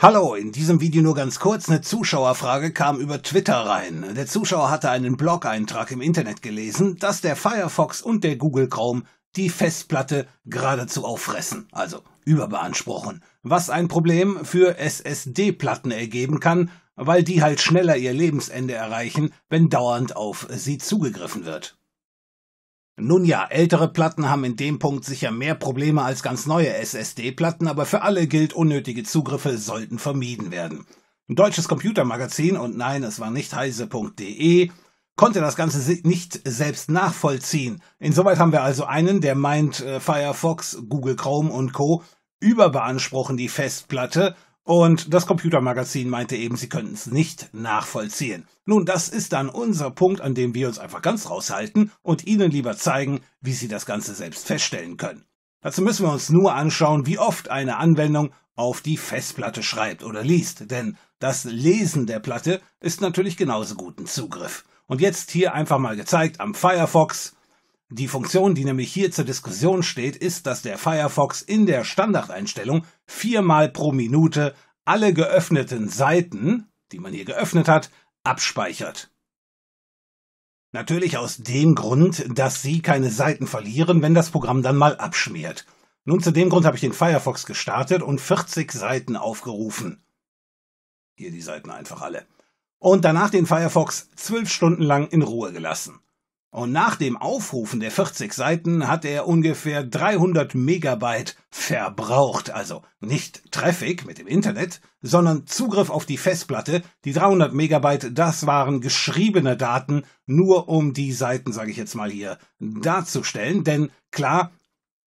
Hallo, in diesem Video nur ganz kurz. Eine Zuschauerfrage kam über Twitter rein. Der Zuschauer hatte einen Blog-Eintrag im Internet gelesen, dass der Firefox und der Google Chrome die Festplatte geradezu auffressen, also überbeanspruchen. Was ein Problem für SSD-Platten ergeben kann, weil die halt schneller ihr Lebensende erreichen, wenn dauernd auf sie zugegriffen wird. Nun ja, ältere Platten haben in dem Punkt sicher mehr Probleme als ganz neue SSD-Platten, aber für alle gilt, unnötige Zugriffe sollten vermieden werden. Ein deutsches Computermagazin, und nein, es war nicht heise.de, konnte das Ganze nicht selbst nachvollziehen. Insoweit haben wir also einen, der meint, äh, Firefox, Google Chrome und Co. überbeanspruchen die Festplatte und das Computermagazin meinte eben, sie könnten es nicht nachvollziehen. Nun, das ist dann unser Punkt, an dem wir uns einfach ganz raushalten und Ihnen lieber zeigen, wie Sie das Ganze selbst feststellen können. Dazu müssen wir uns nur anschauen, wie oft eine Anwendung auf die Festplatte schreibt oder liest, denn das Lesen der Platte ist natürlich genauso guten Zugriff. Und jetzt hier einfach mal gezeigt am Firefox die Funktion, die nämlich hier zur Diskussion steht, ist, dass der Firefox in der Standardeinstellung viermal pro Minute alle geöffneten Seiten, die man hier geöffnet hat, abspeichert. Natürlich aus dem Grund, dass Sie keine Seiten verlieren, wenn das Programm dann mal abschmiert. Nun zu dem Grund habe ich den Firefox gestartet und 40 Seiten aufgerufen. Hier die Seiten einfach alle. Und danach den Firefox zwölf Stunden lang in Ruhe gelassen. Und nach dem Aufrufen der 40 Seiten hat er ungefähr 300 Megabyte verbraucht, also nicht Traffic mit dem Internet, sondern Zugriff auf die Festplatte. Die 300 Megabyte, das waren geschriebene Daten, nur um die Seiten, sage ich jetzt mal hier, darzustellen. Denn klar,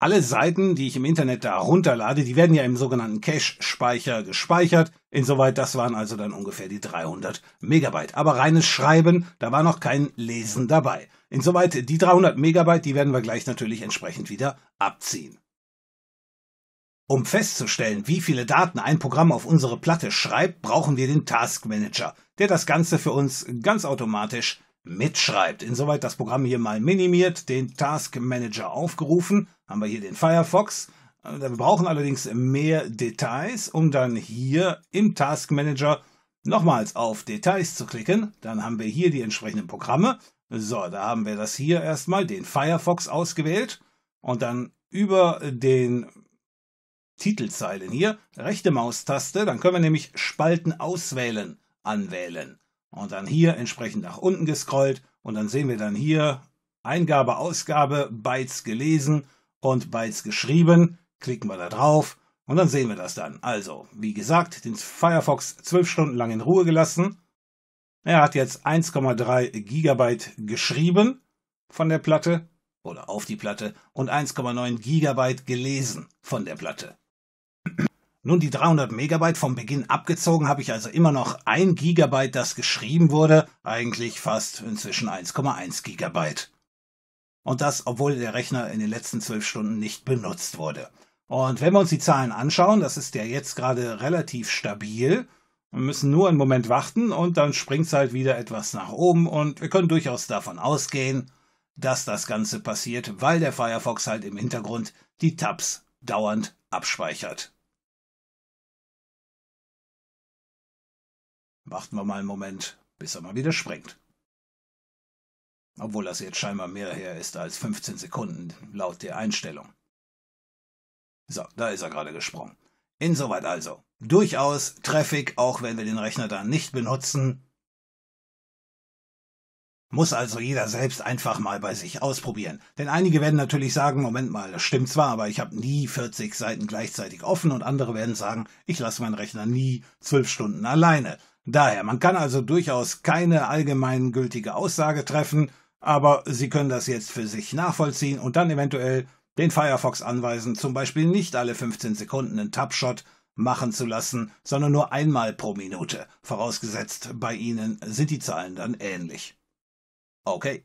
alle Seiten, die ich im Internet da runterlade, die werden ja im sogenannten Cache-Speicher gespeichert. Insoweit, das waren also dann ungefähr die 300 Megabyte. Aber reines Schreiben, da war noch kein Lesen dabei. Insoweit, die 300 Megabyte, die werden wir gleich natürlich entsprechend wieder abziehen. Um festzustellen, wie viele Daten ein Programm auf unsere Platte schreibt, brauchen wir den Task Manager, der das Ganze für uns ganz automatisch mitschreibt. Insoweit das Programm hier mal minimiert, den Task Manager aufgerufen, haben wir hier den Firefox. Äh, wir brauchen allerdings mehr Details, um dann hier im Task Manager nochmals auf Details zu klicken. Dann haben wir hier die entsprechenden Programme. So, da haben wir das hier erstmal, den Firefox ausgewählt und dann über den Titelzeilen hier rechte Maustaste, dann können wir nämlich Spalten auswählen anwählen und dann hier entsprechend nach unten gescrollt und dann sehen wir dann hier Eingabe, Ausgabe, Bytes gelesen und Bytes geschrieben. Klicken wir da drauf und dann sehen wir das dann. Also, wie gesagt, den Firefox zwölf Stunden lang in Ruhe gelassen. Er hat jetzt 1,3 Gigabyte geschrieben von der Platte oder auf die Platte und 1,9 Gigabyte gelesen von der Platte. Nun die 300 Megabyte vom Beginn abgezogen, habe ich also immer noch 1 Gigabyte, das geschrieben wurde, eigentlich fast inzwischen 1,1 Gigabyte. Und das, obwohl der Rechner in den letzten 12 Stunden nicht benutzt wurde. Und wenn wir uns die Zahlen anschauen, das ist ja jetzt gerade relativ stabil. Wir müssen nur einen Moment warten und dann springt es halt wieder etwas nach oben und wir können durchaus davon ausgehen, dass das Ganze passiert, weil der Firefox halt im Hintergrund die Tabs dauernd abspeichert. Warten wir mal einen Moment, bis er mal wieder springt. Obwohl das jetzt scheinbar mehr her ist als 15 Sekunden laut der Einstellung. So, da ist er gerade gesprungen. Insoweit also. Durchaus Traffic, auch wenn wir den Rechner dann nicht benutzen. Muss also jeder selbst einfach mal bei sich ausprobieren. Denn einige werden natürlich sagen, Moment mal, das stimmt zwar, aber ich habe nie 40 Seiten gleichzeitig offen und andere werden sagen, ich lasse meinen Rechner nie zwölf Stunden alleine. Daher, man kann also durchaus keine allgemeingültige Aussage treffen, aber Sie können das jetzt für sich nachvollziehen und dann eventuell den Firefox anweisen, zum Beispiel nicht alle 15 Sekunden einen Tapshot machen zu lassen, sondern nur einmal pro Minute, vorausgesetzt bei Ihnen sind die Zahlen dann ähnlich. Okay.